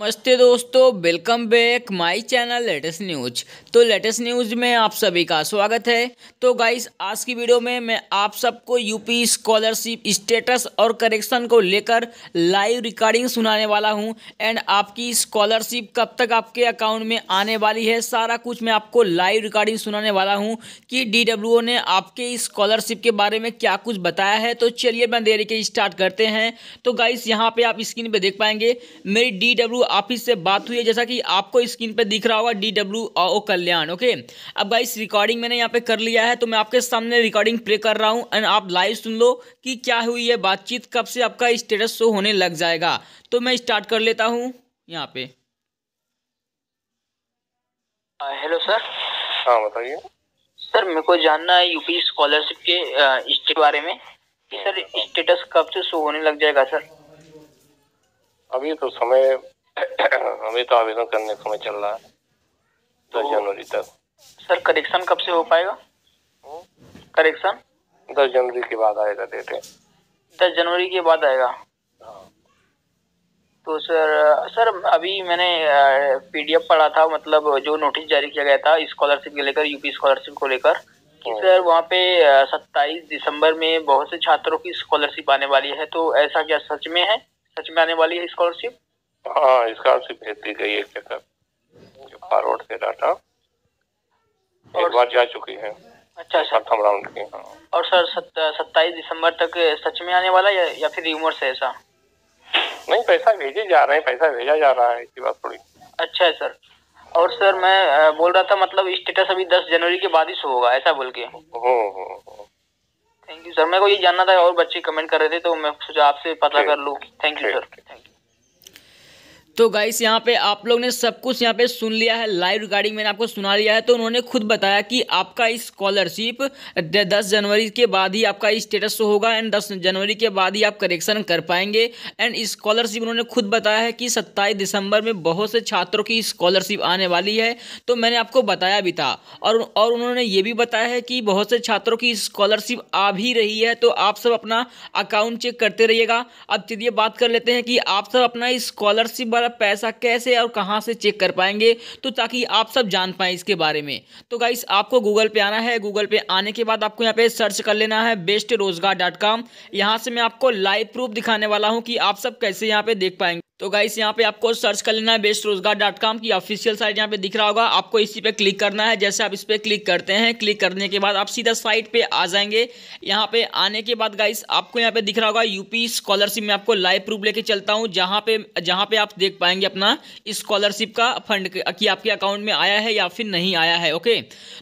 नमस्ते दोस्तों welcome back my channel latest news तो लेटेस्ट न्यूज में आप सभी का स्वागत है तो गाइस आज की वीडियो में मैं आप सबको यूपी स्कॉलरशिप स्टेटस और करेक्शन को लेकर लाइव रिकॉर्डिंग सुनाने वाला हूं एंड आपकी स्कॉलरशिप कब तक आपके अकाउंट में आने वाली है सारा कुछ मैं आपको लाइव रिकॉर्डिंग सुनाने वाला हूँ कि डी ने आपके स्कॉलरशिप के बारे में क्या कुछ बताया है तो चलिए मैं देरी के स्टार्ट करते हैं तो गाइस यहाँ पर आप स्क्रीन पर देख पाएंगे मेरी डी ऑफिस से बात हुई है जैसा कि आपको स्क्रीन पे दिख रहा होगा डी डब्ल्यू ओ कल्याण ओके अब गाइस रिकॉर्डिंग मैंने यहाँ पे कर लिया है तो मैं आपके सामने रिकॉर्डिंग प्ले कर रहा हूँ एंड आप लाइव सुन लो कि क्या हुई है बातचीत कब से आपका स्टेटस शो होने लग जाएगा तो मैं स्टार्ट कर लेता हूँ यहाँ पे हेलो हाँ, सर हाँ बताइए सर मेरे को जानना है यूपी स्कॉलरशिप के इसके बारे में कि सर स्टेटस हाँ, कब से शो होने लग जाएगा सर अभी तो समय अभी तो आवेदन करने का समय चल रहा है दस तो जनवरी तक सर करेक्शन कब से हो पाएगा करेक्शन हम्म? दस जनवरी के बाद आएगा डेट दस जनवरी के बाद आएगा हाँ। तो सर सर अभी मैंने पीडीएफ पढ़ा था मतलब जो नोटिस जारी किया गया था स्कॉलरशिप को लेकर यूपी स्कॉलरशिप को लेकर कि हाँ। सर वहाँ पे सत्ताईस दिसंबर में बहुत से छात्रों की स्कॉलरशिप आने वाली है तो ऐसा क्या सच में है सच में आने वाली है स्कॉलरशिप हाँ इस कार से भेज दी गई है सेटअप फॉरवर्ड से डाटा एक बार जा चुकी है अच्छा सर थम राउंड की हाँ। और सर सत्ताईस दिसंबर तक सच में आने वाला या, या फिर रूमर से ऐसा नहीं पैसा भेजे जा रहे हैं पैसा भेजा जा रहा है इसकी बात थोड़ी अच्छा है सर और सर मैं बोल रहा था मतलब स्टेटस अभी दस जनवरी के बाद ही होगा ऐसा बोल के थैंक यू सर मेरे को ये जानना था और बच्चे कमेंट कर रहे थे तो मैं सोचा आपसे पता कर लूँ thank you sir thank you तो गाइस यहाँ पे आप लोग ने सब कुछ यहाँ पे सुन लिया है लाइव रिगार्डिंग मैंने आपको सुना लिया है तो उन्होंने खुद बताया कि आपका स्कॉलरशिप दस जनवरी के बाद ही आपका स्टेटस होगा एंड दस जनवरी के बाद ही आप करेक्शन कर पाएंगे एंड स्कॉलरशिप उन्होंने खुद बताया है कि सत्ताईस दिसंबर में बहुत से छात्रों की स्कॉलरशिप आने वाली है तो मैंने आपको बताया भी था और और उन्होंने ये भी बताया है कि बहुत से छात्रों की स्कॉलरशिप आ भी रही है तो आप सब अपना अकाउंट चेक करते रहिएगा अब चलिए बात कर लेते हैं कि आप सब अपना स्कॉलरशिप हमारा पैसा कैसे और कहाँ से चेक कर पाएंगे तो ताकि आप सब जान पाएं इसके बारे में तो गाइस आपको गूगल पे आना है गूगल पे आने के बाद आपको यहाँ पे सर्च कर लेना है बेस्ट रोजगार डॉट कॉम यहाँ से मैं आपको लाइव प्रूफ दिखाने वाला हूँ कि आप सब कैसे यहाँ पे देख पाएंगे तो गाइस यहाँ पे आपको सर्च कर लेना है बेस्ट रोजगार डॉट कॉम की ऑफिशियल साइट यहाँ पे दिख रहा होगा आपको इसी पे क्लिक करना है जैसे आप इस पर क्लिक करते हैं क्लिक करने के बाद आप सीधा साइट पे आ जाएंगे यहाँ पे आने के बाद गाइस आपको यहाँ पे दिख रहा होगा यूपी स्कॉलरशिप में आपको लाइव प्रूफ लेके चलता हूँ जहाँ पे जहाँ पे आप देख पाएंगे अपना स्कॉलरशिप का फंड कि आपके अकाउंट में आया है या फिर नहीं आया है ओके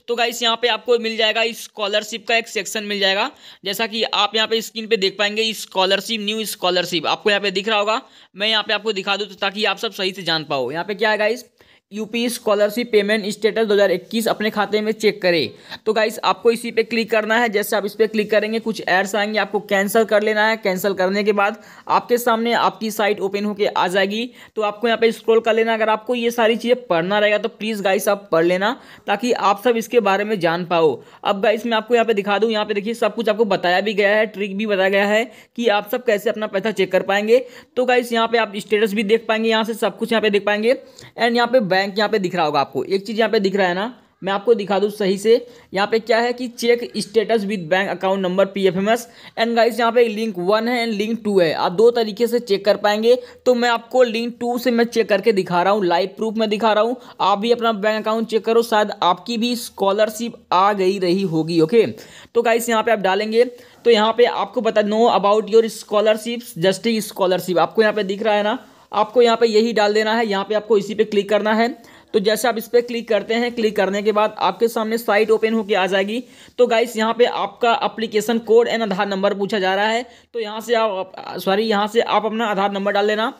तो गाइस यहाँ पे आपको मिल जाएगा स्कॉलरशिप का एक सेक्शन मिल जाएगा जैसा कि आप यहाँ पे स्क्रीन पे देख पाएंगे स्कॉलरशिप न्यू स्कॉलरशिप आपको यहाँ पे दिख रहा होगा मैं यहाँ पे आपको दिखा दूँ तो ताकि आप सब सही से जान पाओ यहाँ पे क्या है guys UP scholarship payment status 2021 अपने खाते में चेक करें तो गाइस आपको इसी पे क्लिक करना है जैसे आप इस पर क्लिक करेंगे कुछ एड्स आएंगे आपको कैंसिल कर लेना है कैंसिल करने के बाद आपके सामने आपकी साइट ओपन होकर आ जाएगी तो आपको यहाँ पे स्क्रॉल कर लेना अगर आपको ये सारी चीज़ें पढ़ना रहेगा तो प्लीज़ गाइस आप पढ़ लेना ताकि आप सब इसके बारे में जान पाओ अब गाइस मैं आपको यहाँ पर दिखा दूँ यहाँ पर देखिए सब कुछ आपको बताया भी गया है ट्रिक भी बताया गया है कि आप सब कैसे अपना पैसा चेक कर पाएंगे तो गाइस यहाँ पर आप स्टेटस भी देख पाएंगे यहाँ से सब कुछ यहाँ पर देख पाएंगे एंड यहाँ पर बैंक यहाँ पे दिख रहा होगा आपको एक चीज़ यहाँ पे दिख रहा है ना मैं आपको दिखा दूँ सही से यहाँ पे क्या है कि check status with bank account number P F M S and guys यहाँ पे लिंक वन है एंड लिंक टू है आप दो तरीके से चेक कर पाएंगे तो मैं आपको लिंक टू से मैं चेक करके दिखा रहा हूँ लाइव प्रूफ में दिखा रहा हूँ आप भी अपना बैंक अकाउंट चेक करो शायद आपकी भी स्कॉलरशिप आ गई रही होगी ओके तो गाइस यहाँ पर आप डालेंगे तो यहाँ पर आपको बता नो अबाउट योर स्कॉलरशिप जस्टिक स्कॉलरशिप आपको यहाँ पर दिख रहा है ना आपको यहाँ पे यही डाल देना है यहाँ पे आपको इसी पे क्लिक करना है तो जैसे आप इस पर क्लिक करते हैं क्लिक करने के बाद आपके सामने साइट ओपन होकर आ जाएगी तो गाइस यहाँ पे आपका application code and Aadhaar number पूछा जा रहा है तो यहाँ से आप सॉरी यहाँ से आप अपना आधार नंबर डाल देना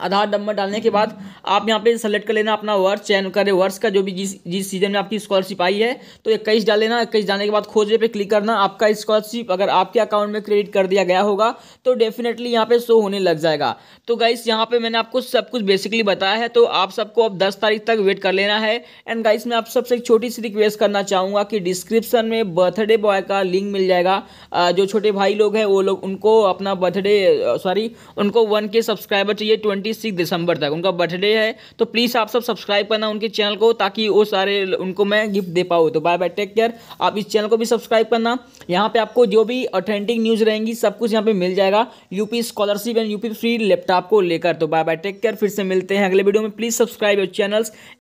आधार नंबर डालने के बाद आप यहाँ पे सेलेक्ट कर लेना अपना वर्ष चयन करें वर्ष का जो भी जिस जिस सीज़न में आपकी स्कॉलरशिप आई है तो इक्कीस डाल लेना इक्कीस डालने के बाद खोजे पे क्लिक करना आपका स्कॉलरशिप अगर आपके अकाउंट में क्रेडिट कर दिया गया होगा तो डेफिनेटली यहाँ पे शो होने लग जाएगा तो गाइस यहाँ पर मैंने आपको सब कुछ बेसिकली बताया है तो आप सबको अब दस तारीख तक वेट कर लेना है एंड गाइस मैं आप सबसे एक छोटी सी रिक्वेस्ट करना चाहूँगा कि डिस्क्रिप्सन में बर्थडे बॉय का लिंक मिल जाएगा जो छोटे भाई लोग हैं वो लोग उनको अपना बर्थडे सॉरी उनको वन के सब्सक्राइबर चाहिए ट्वेंटी ट्वेंटी सिक्स दिसंबर तक उनका बर्थडे है तो प्लीज़ आप सब सब्सक्राइब करना उनके चैनल को ताकि वो सारे उनको मैं गिफ्ट दे पाऊँ तो बाय बाय टेक केयर आप इस चैनल को भी सब्सक्राइब करना यहाँ पे आपको जो भी ऑथेंटिक न्यूज़ रहेंगी सब कुछ यहाँ पे मिल जाएगा UP scholarship and UP free laptop को लेकर तो बाय बाय टेक केयर फिर से मिलते हैं अगले वीडियो में प्लीज़ सब्सक्राइब योर चैनल्स